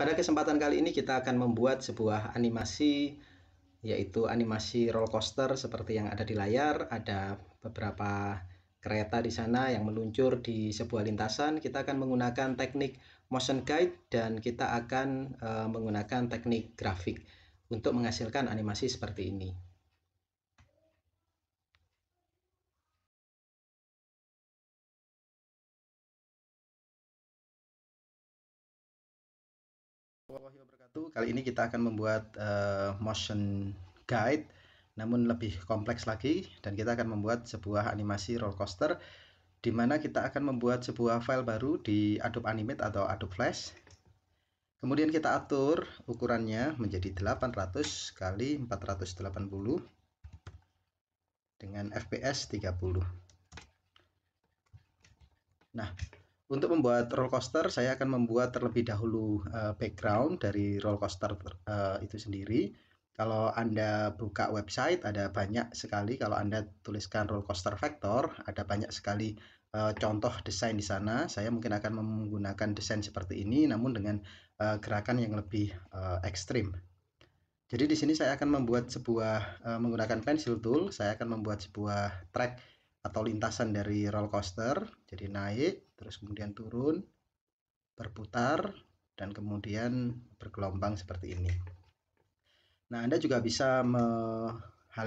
Pada kesempatan kali ini kita akan membuat sebuah animasi yaitu animasi roller coaster seperti yang ada di layar, ada beberapa kereta di sana yang meluncur di sebuah lintasan. Kita akan menggunakan teknik motion guide dan kita akan e, menggunakan teknik grafik untuk menghasilkan animasi seperti ini. kali ini kita akan membuat uh, motion guide namun lebih kompleks lagi dan kita akan membuat sebuah animasi roller coaster di mana kita akan membuat sebuah file baru di Adobe Animate atau Adobe Flash kemudian kita atur ukurannya menjadi 800 kali 480 dengan fps 30 nah untuk membuat roller coaster, saya akan membuat terlebih dahulu uh, background dari roller coaster uh, itu sendiri. Kalau Anda buka website, ada banyak sekali. Kalau Anda tuliskan roller coaster vector, ada banyak sekali uh, contoh desain di sana. Saya mungkin akan menggunakan desain seperti ini, namun dengan uh, gerakan yang lebih uh, ekstrim. Jadi di sini saya akan membuat sebuah uh, menggunakan pensil tool, saya akan membuat sebuah track atau lintasan dari roller coaster. Jadi naik, terus kemudian turun, berputar, dan kemudian bergelombang seperti ini. Nah, Anda juga bisa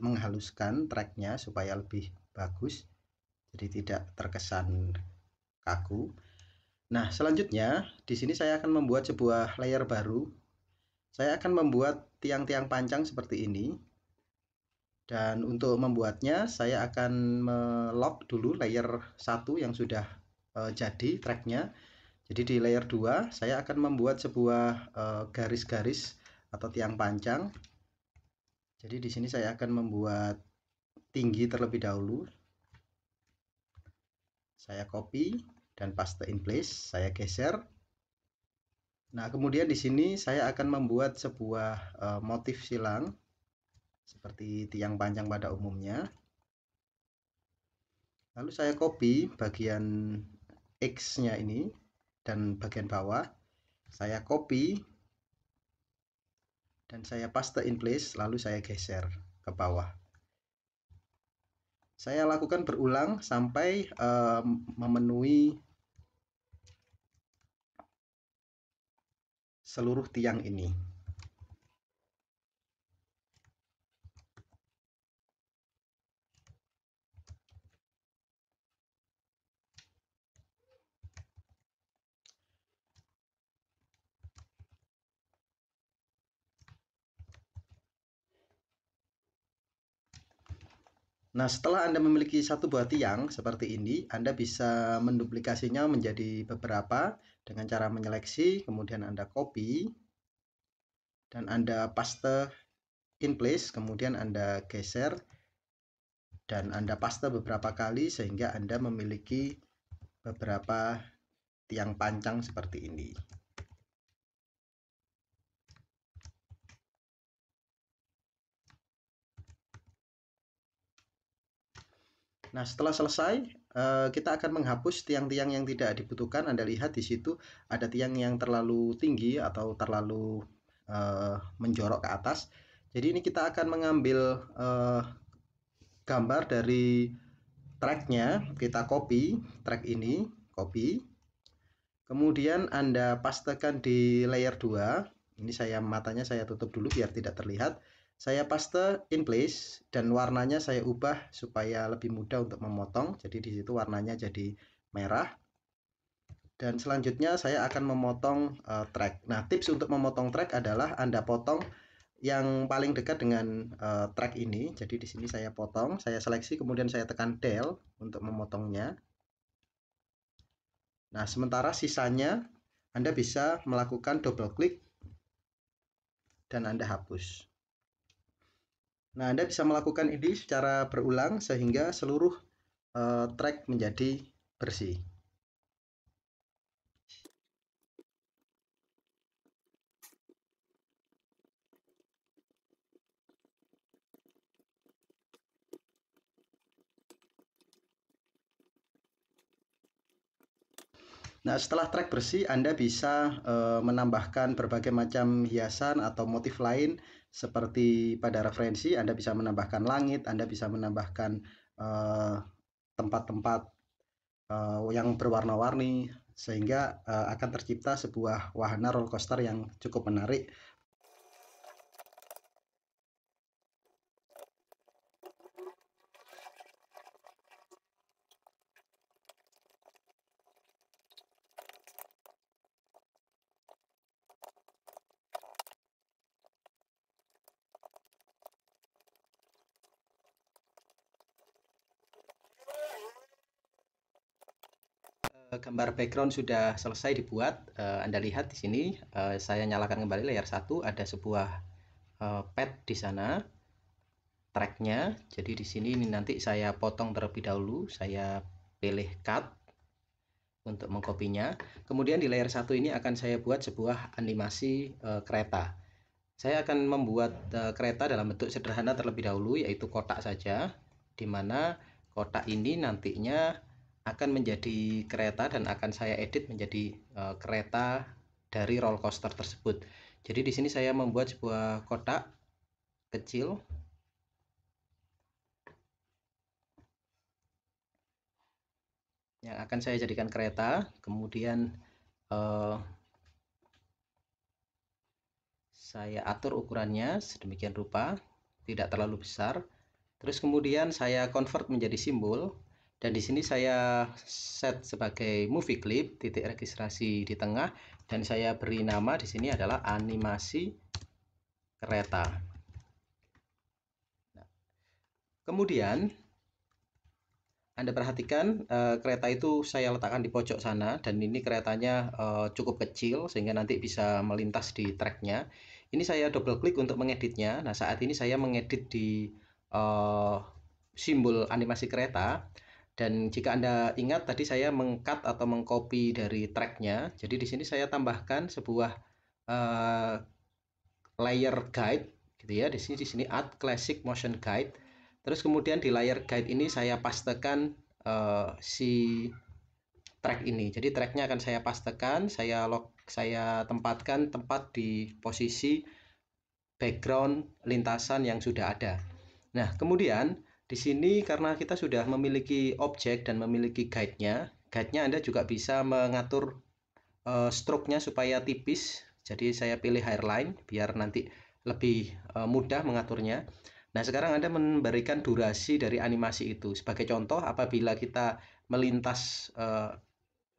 menghaluskan tracknya supaya lebih bagus, jadi tidak terkesan kaku. Nah, selanjutnya di sini saya akan membuat sebuah layer baru. Saya akan membuat tiang-tiang panjang seperti ini dan untuk membuatnya saya akan melock dulu layer 1 yang sudah uh, jadi tracknya. Jadi di layer 2 saya akan membuat sebuah eh, garis-garis uh, atau tiang panjang. Jadi di sini saya akan membuat tinggi terlebih dahulu. Saya copy dan paste in place, saya geser. Nah, kemudian di sini saya akan membuat sebuah uh, motif silang seperti tiang panjang pada umumnya lalu saya copy bagian X nya ini dan bagian bawah saya copy dan saya paste in place lalu saya geser ke bawah saya lakukan berulang sampai uh, memenuhi seluruh tiang ini Nah, setelah Anda memiliki satu buah tiang seperti ini, Anda bisa menduplikasinya menjadi beberapa dengan cara menyeleksi, kemudian Anda copy, dan Anda paste in place, kemudian Anda geser, dan Anda paste beberapa kali sehingga Anda memiliki beberapa tiang panjang seperti ini. Nah, setelah selesai, eh, kita akan menghapus tiang-tiang yang tidak dibutuhkan. Anda lihat di situ ada tiang yang terlalu tinggi atau terlalu eh, menjorok ke atas. Jadi ini kita akan mengambil eh, gambar dari tracknya. Kita copy track ini, copy. Kemudian Anda pastekan di layer 2. Ini saya matanya saya tutup dulu biar tidak terlihat saya paste in place dan warnanya saya ubah supaya lebih mudah untuk memotong. Jadi di situ warnanya jadi merah. Dan selanjutnya saya akan memotong uh, track. Nah, tips untuk memotong track adalah Anda potong yang paling dekat dengan uh, track ini. Jadi di sini saya potong, saya seleksi kemudian saya tekan del untuk memotongnya. Nah, sementara sisanya Anda bisa melakukan double klik dan Anda hapus. Nah, Anda bisa melakukan ini secara berulang sehingga seluruh uh, eh, track menjadi bersih. Nah, setelah track bersih, Anda bisa uh, menambahkan berbagai macam hiasan atau motif lain seperti pada referensi Anda bisa menambahkan langit, Anda bisa menambahkan eh, tempat-tempat uh, uh, yang berwarna-warni sehingga uh, akan tercipta sebuah wahana roller coaster yang cukup menarik gambar background sudah selesai dibuat. Uh, Anda lihat di sini uh, saya nyalakan kembali layar satu. ada sebuah uh, pad di sana tracknya. Jadi di sini ini nanti saya potong terlebih dahulu. Saya pilih cut untuk mengkopinya. Kemudian di layar satu ini akan saya buat sebuah animasi uh, kereta. Saya akan membuat uh, kereta dalam bentuk sederhana terlebih dahulu yaitu kotak saja Dimana kotak ini nantinya akan menjadi kereta dan akan saya edit menjadi uh, kereta dari roller coaster tersebut. Jadi di sini saya membuat sebuah kotak kecil yang akan saya jadikan kereta. Kemudian eh, saya atur ukurannya sedemikian rupa, tidak terlalu besar. Terus kemudian saya convert menjadi simbol dan di sini saya set sebagai movie clip titik registrasi di tengah dan saya beri nama di sini adalah animasi kereta nah, kemudian anda perhatikan e, kereta itu saya letakkan di pojok sana dan ini keretanya e, cukup kecil sehingga nanti bisa melintas di tracknya. Ini saya double klik untuk mengeditnya. Nah saat ini saya mengedit di e, simbol animasi kereta dan jika Anda ingat tadi saya mengkat atau mengcopy dari tracknya, jadi di sini saya tambahkan sebuah uh, layer guide gitu ya. Di sini di sini add classic motion guide. Terus kemudian di layer guide ini saya pastekan uh, si track ini. Jadi tracknya akan saya pastekan, saya lock, saya tempatkan tempat di posisi background lintasan yang sudah ada. Nah, kemudian di sini karena kita sudah memiliki objek dan memiliki guide-nya, guide-nya Anda juga bisa mengatur uh, stroke-nya supaya tipis. Jadi saya pilih hairline biar nanti lebih uh, mudah mengaturnya. Nah, sekarang Anda memberikan durasi dari animasi itu. Sebagai contoh, apabila kita melintas uh,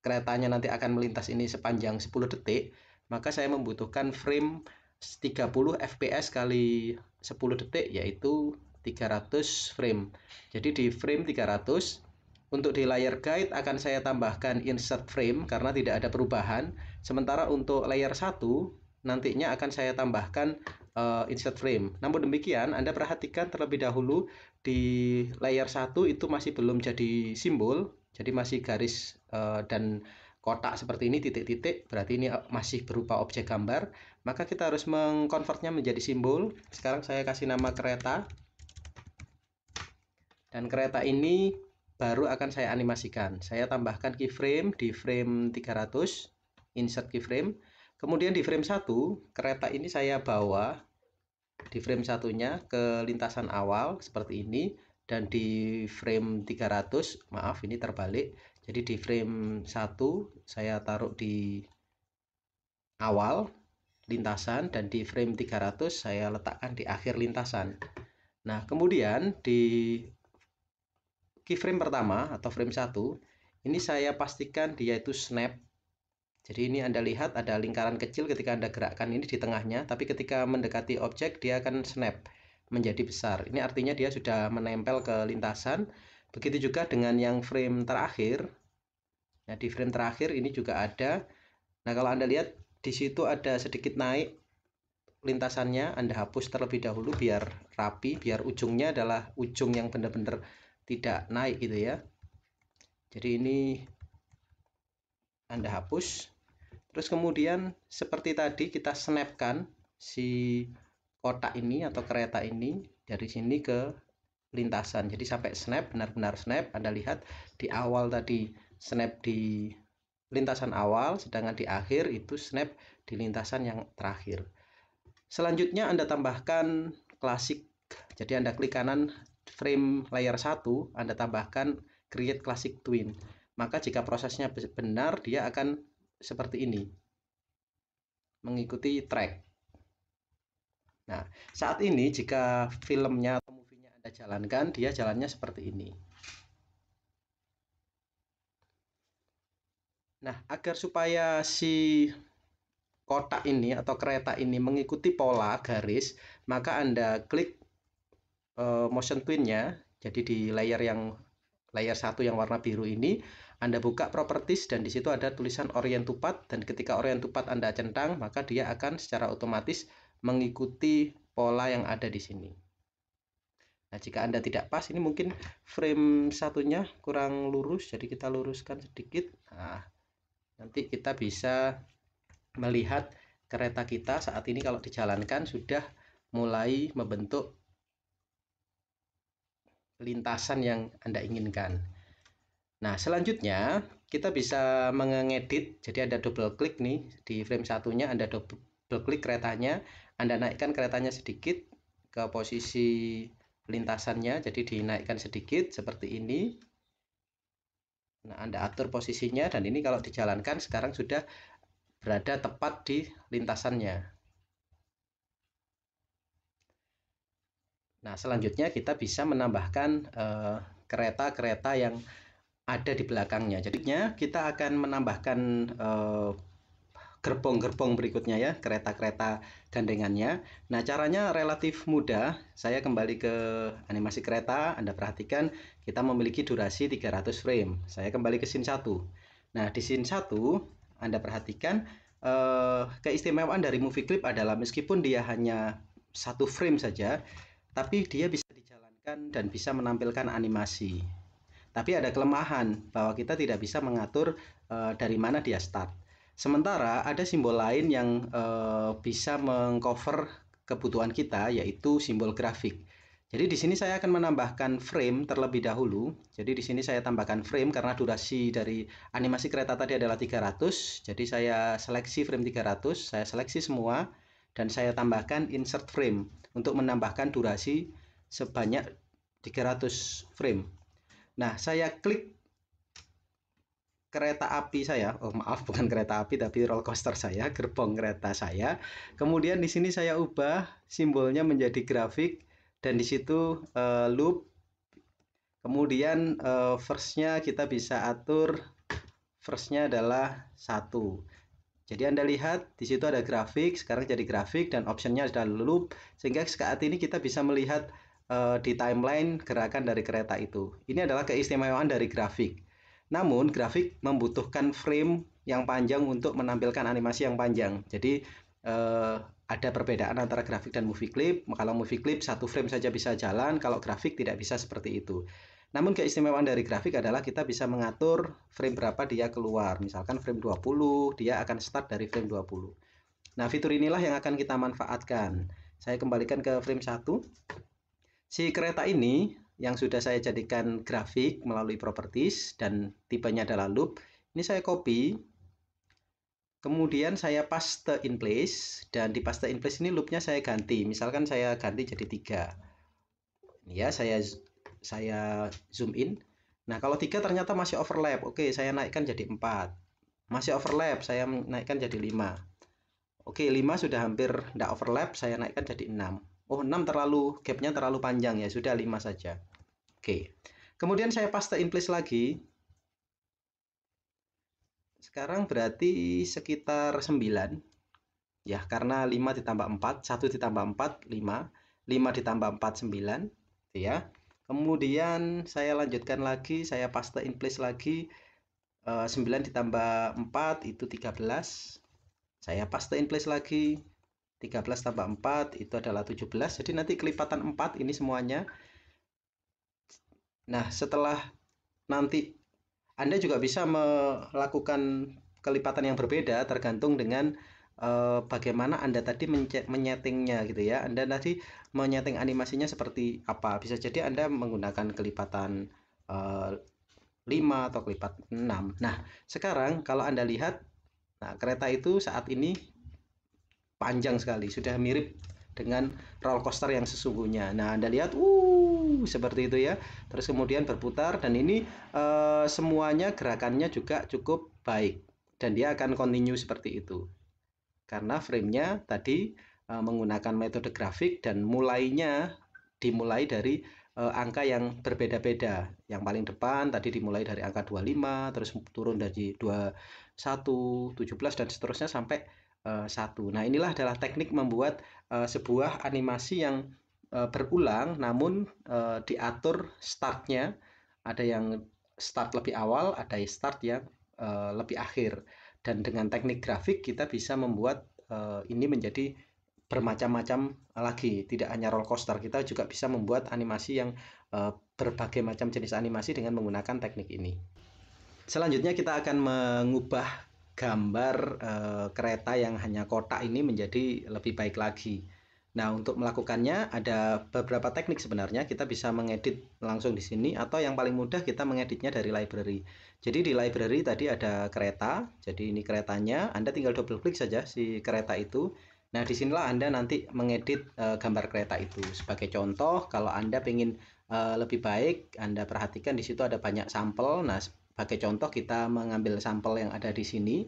keretanya nanti akan melintas ini sepanjang 10 detik, maka saya membutuhkan frame 30 fps kali 10 detik yaitu 300 frame. Jadi di frame 300 untuk di layer guide akan saya tambahkan insert frame karena tidak ada perubahan. Sementara untuk layer 1 nantinya akan saya tambahkan uh, insert frame. Namun demikian, Anda perhatikan terlebih dahulu di layer 1 itu masih belum jadi simbol, jadi masih garis uh, dan kotak seperti ini titik-titik berarti ini eh, masih berupa objek gambar maka kita harus mengkonvertnya menjadi simbol sekarang saya kasih nama kereta dan kereta ini baru akan saya animasikan. Saya tambahkan keyframe di frame 300, insert keyframe. Kemudian di frame 1, kereta ini saya bawa di frame satunya ke lintasan awal seperti ini dan di frame 300, maaf ini terbalik. Jadi di frame 1 saya taruh di awal lintasan dan di frame 300 saya letakkan di akhir lintasan. Nah, kemudian di keyframe pertama atau frame 1 ini saya pastikan dia itu snap jadi ini Anda lihat ada lingkaran kecil ketika Anda gerakkan ini di tengahnya tapi ketika mendekati objek dia akan snap menjadi besar ini artinya dia sudah menempel ke lintasan begitu juga dengan yang frame terakhir nah di frame terakhir ini juga ada nah kalau Anda lihat di situ ada sedikit naik lintasannya Anda hapus terlebih dahulu biar rapi biar ujungnya adalah ujung yang benar-benar tidak naik gitu ya jadi ini anda hapus terus kemudian seperti tadi kita snapkan si kotak ini atau kereta ini dari sini ke lintasan jadi sampai snap benar-benar snap Anda lihat di awal tadi snap di lintasan awal sedangkan di akhir itu snap di lintasan yang terakhir selanjutnya Anda tambahkan klasik jadi Anda klik kanan frame layer 1 Anda tambahkan create classic twin. Maka jika prosesnya benar dia akan seperti ini. Mengikuti track. Nah, saat ini jika filmnya atau movie-nya Anda jalankan, dia jalannya seperti ini. Nah, agar supaya si kotak ini atau kereta ini mengikuti pola garis, maka Anda klik uh, motion twinnya jadi di layer yang layer satu yang warna biru ini anda buka properties dan di situ ada tulisan orient to path dan ketika orient to path Anda centang maka dia akan secara otomatis mengikuti pola yang ada di sini. Nah, jika Anda tidak pas ini mungkin frame satunya kurang lurus jadi kita luruskan sedikit. Nah, nanti kita bisa melihat kereta kita saat ini kalau dijalankan sudah mulai membentuk lintasan yang Anda inginkan. Nah, selanjutnya kita bisa mengedit. Jadi ada double klik nih di frame satunya Anda double klik keretanya, Anda naikkan keretanya sedikit ke posisi lintasannya. Jadi dinaikkan sedikit seperti ini. Nah, Anda atur posisinya dan ini kalau dijalankan sekarang sudah berada tepat di lintasannya. Nah, selanjutnya kita bisa menambahkan eh, kereta-kereta yang ada di belakangnya. Jadinya kita akan menambahkan eh, gerbong-gerbong berikutnya ya, kereta-kereta gandengannya. Nah, caranya relatif mudah. Saya kembali ke animasi kereta, Anda perhatikan kita memiliki durasi 300 frame. Saya kembali ke scene 1. Nah, di scene 1 Anda perhatikan eh, keistimewaan dari movie clip adalah meskipun dia hanya satu frame saja, tapi dia bisa dijalankan dan bisa menampilkan animasi. Tapi ada kelemahan bahwa kita tidak bisa mengatur uh, dari mana dia start. Sementara ada simbol lain yang uh, bisa mengcover kebutuhan kita yaitu simbol grafik. Jadi di sini saya akan menambahkan frame terlebih dahulu. Jadi di sini saya tambahkan frame karena durasi dari animasi kereta tadi adalah 300. Jadi saya seleksi frame 300, saya seleksi semua dan saya tambahkan insert frame untuk menambahkan durasi sebanyak 300 frame. Nah, saya klik kereta api saya, oh maaf bukan kereta api tapi roller coaster saya, gerbong kereta saya. Kemudian di sini saya ubah simbolnya menjadi grafik dan di situ uh, loop. Kemudian uh, eh, first-nya kita bisa atur first-nya adalah satu. Jadi Anda lihat di situ ada grafik, sekarang jadi grafik dan optionnya sudah loop sehingga saat ini kita bisa melihat uh, di timeline gerakan dari kereta itu. Ini adalah keistimewaan dari grafik. Namun grafik membutuhkan frame yang panjang untuk menampilkan animasi yang panjang. Jadi uh, ada perbedaan antara grafik dan movie clip. Kalau movie clip satu frame saja bisa jalan, kalau grafik tidak bisa seperti itu. Namun keistimewaan dari grafik adalah kita bisa mengatur frame berapa dia keluar. Misalkan frame 20, dia akan start dari frame 20. Nah, fitur inilah yang akan kita manfaatkan. Saya kembalikan ke frame 1. Si kereta ini yang sudah saya jadikan grafik melalui properties dan tipenya adalah loop. Ini saya copy, kemudian saya paste in place dan di paste in place ini loopnya saya ganti. Misalkan saya ganti jadi 3. Ya, saya saya zoom in. Nah, kalau tiga ternyata masih overlap. Oke, saya naikkan jadi 4. Masih overlap, saya naikkan jadi 5. Oke, 5 sudah hampir tidak overlap, saya naikkan jadi 6. Oh, 6 terlalu, gapnya terlalu panjang ya. Sudah 5 saja. Oke. Kemudian saya paste in place lagi. Sekarang berarti sekitar 9 ya karena 5 ditambah 4 1 ditambah 4 5 5 ditambah 4 9 gitu ya kemudian saya lanjutkan lagi saya paste in place lagi uh, eh, 9 ditambah 4 itu 13 saya paste in place lagi 13 tambah 4 itu adalah 17 jadi nanti kelipatan 4 ini semuanya nah setelah nanti Anda juga bisa melakukan kelipatan yang berbeda tergantung dengan Eh, bagaimana Anda tadi menyetingnya gitu ya. Anda tadi menyeting animasinya seperti apa. Bisa jadi Anda menggunakan kelipatan uh, eh, 5 atau kelipat 6. Nah, sekarang kalau Anda lihat nah kereta itu saat ini panjang sekali, sudah mirip dengan roller coaster yang sesungguhnya. Nah, Anda lihat uh seperti itu ya. Terus kemudian berputar dan ini uh, semuanya gerakannya juga cukup baik dan dia akan continue seperti itu karena framenya tadi uh, menggunakan metode grafik dan mulainya dimulai dari uh, angka yang berbeda-beda. Yang paling depan tadi dimulai dari angka 25, terus turun dari 21, 17 dan seterusnya sampai e, satu. 1. Nah, inilah adalah teknik membuat uh, sebuah animasi yang uh, berulang namun uh, diatur startnya ada yang start lebih awal, ada yang start yang lebih akhir dan dengan teknik grafik kita bisa membuat uh, ini menjadi bermacam-macam lagi tidak hanya roller coaster kita juga bisa membuat animasi yang uh, berbagai macam jenis animasi dengan menggunakan teknik ini selanjutnya kita akan mengubah gambar uh, kereta yang hanya kotak ini menjadi lebih baik lagi Nah, untuk melakukannya ada beberapa teknik sebenarnya. Kita bisa mengedit langsung di sini atau yang paling mudah kita mengeditnya dari library. Jadi di library tadi ada kereta. Jadi ini keretanya, Anda tinggal double klik saja si kereta itu. Nah, disinilah Anda nanti mengedit e, gambar kereta itu. Sebagai contoh, kalau Anda ingin e, eh, lebih baik, Anda perhatikan di situ ada banyak sampel. Nah, sebagai contoh kita mengambil sampel yang ada di sini.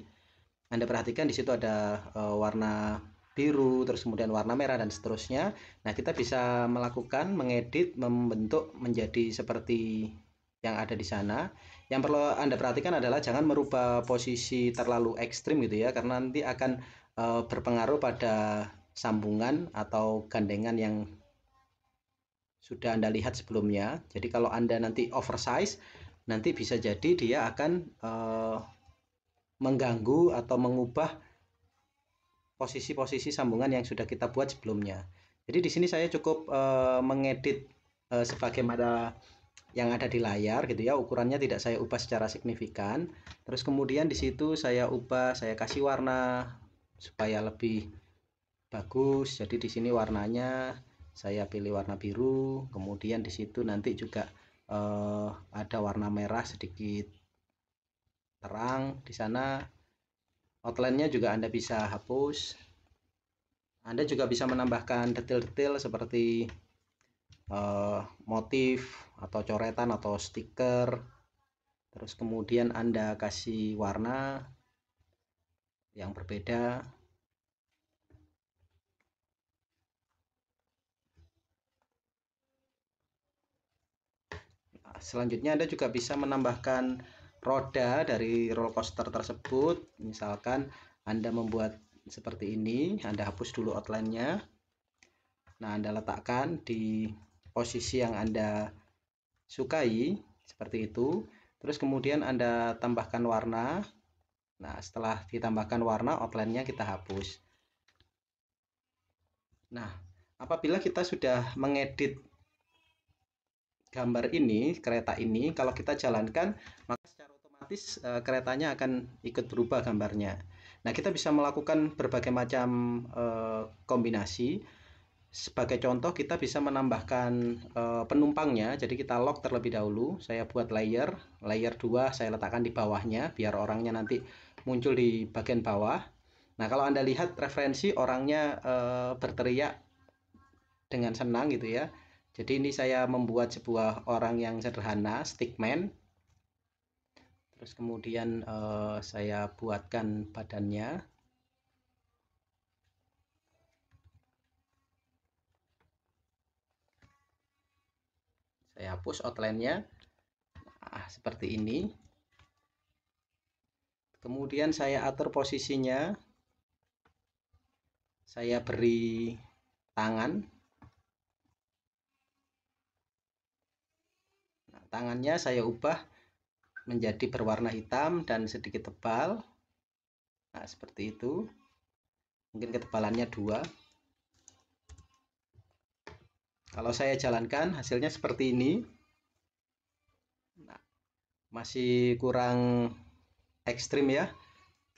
Anda perhatikan di situ ada e, warna biru, terus kemudian warna merah dan seterusnya. Nah, kita bisa melakukan mengedit, membentuk menjadi seperti yang ada di sana. Yang perlu Anda perhatikan adalah jangan merubah posisi terlalu ekstrim gitu ya, karena nanti akan e, berpengaruh pada sambungan atau gandengan yang sudah Anda lihat sebelumnya. Jadi kalau Anda nanti oversize, nanti bisa jadi dia akan e, mengganggu atau mengubah posisi-posisi sambungan yang sudah kita buat sebelumnya. Jadi di sini saya cukup uh, mengedit uh, sebagaimana yang ada di layar gitu ya. Ukurannya tidak saya ubah secara signifikan. Terus kemudian di situ saya ubah, saya kasih warna supaya lebih bagus. Jadi di sini warnanya saya pilih warna biru. Kemudian di situ nanti juga uh, ada warna merah sedikit terang di sana outline-nya juga Anda bisa hapus. Anda juga bisa menambahkan detail-detail seperti uh, motif atau coretan atau stiker. Terus kemudian Anda kasih warna yang berbeda. Selanjutnya Anda juga bisa menambahkan roda dari roller coaster tersebut misalkan Anda membuat seperti ini Anda hapus dulu outline-nya nah Anda letakkan di posisi yang Anda sukai seperti itu terus kemudian Anda tambahkan warna nah setelah ditambahkan warna outline-nya kita hapus nah apabila kita sudah mengedit gambar ini kereta ini kalau kita jalankan otomatis e, keretanya akan ikut berubah gambarnya. Nah, kita bisa melakukan berbagai macam e, kombinasi. Sebagai contoh, kita bisa menambahkan e, penumpangnya. Jadi kita lock terlebih dahulu. Saya buat layer, layer 2 saya letakkan di bawahnya biar orangnya nanti muncul di bagian bawah. Nah, kalau Anda lihat referensi orangnya e, berteriak dengan senang gitu ya. Jadi ini saya membuat sebuah orang yang sederhana, stickman terus kemudian uh, saya buatkan badannya saya hapus outline-nya nah, seperti ini kemudian saya atur posisinya saya beri tangan nah, tangannya saya ubah menjadi berwarna hitam dan sedikit tebal nah seperti itu mungkin ketebalannya dua kalau saya jalankan hasilnya seperti ini nah, masih kurang ekstrim ya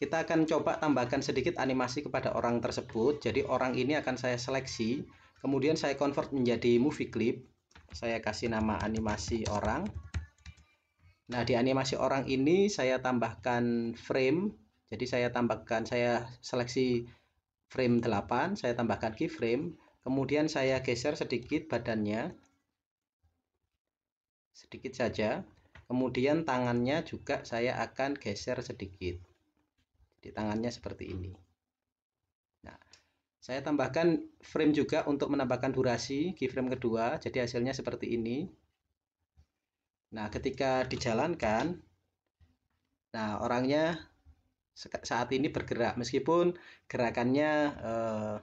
kita akan coba tambahkan sedikit animasi kepada orang tersebut jadi orang ini akan saya seleksi kemudian saya convert menjadi movie clip saya kasih nama animasi orang Nah, di animasi orang ini saya tambahkan frame. Jadi saya tambahkan saya seleksi frame 8, saya tambahkan keyframe, kemudian saya geser sedikit badannya. Sedikit saja. Kemudian tangannya juga saya akan geser sedikit. Jadi tangannya seperti ini. Nah, saya tambahkan frame juga untuk menambahkan durasi keyframe kedua. Jadi hasilnya seperti ini. Nah, ketika dijalankan, nah orangnya saat ini bergerak meskipun gerakannya eh,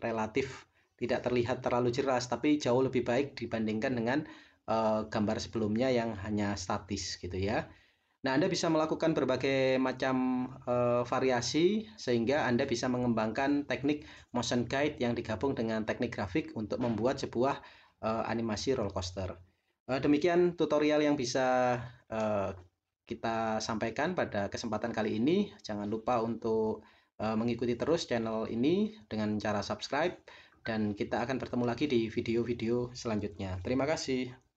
relatif tidak terlihat terlalu jelas, tapi jauh lebih baik dibandingkan dengan eh, gambar sebelumnya yang hanya statis gitu ya. Nah, Anda bisa melakukan berbagai macam eh, variasi sehingga Anda bisa mengembangkan teknik motion guide yang digabung dengan teknik grafik untuk membuat sebuah eh, animasi roller coaster. Eh, demikian tutorial yang bisa eh, kita sampaikan pada kesempatan kali ini. Jangan lupa untuk eh, mengikuti terus channel ini dengan cara subscribe dan kita akan bertemu lagi di video-video selanjutnya. Terima kasih.